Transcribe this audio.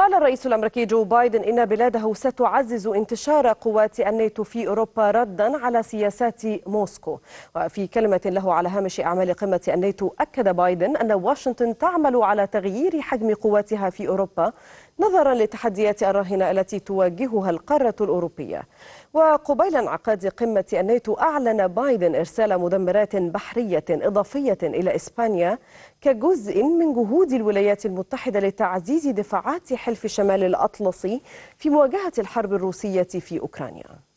قال الرئيس الأمريكي جو بايدن إن بلاده ستعزز انتشار قوات الناتو في أوروبا ردا على سياسات موسكو وفي كلمة له على هامش أعمال قمة الناتو أكد بايدن أن واشنطن تعمل على تغيير حجم قواتها في أوروبا نظرا للتحديات الراهنة التي تواجهها القارة الأوروبية وقبيل انعقاد قمة الناتو أعلن بايدن إرسال مدمرات بحرية إضافية إلى إسبانيا كجزء من جهود الولايات المتحدة لتعزيز دفاعات حلف شمال الأطلسي في مواجهة الحرب الروسية في أوكرانيا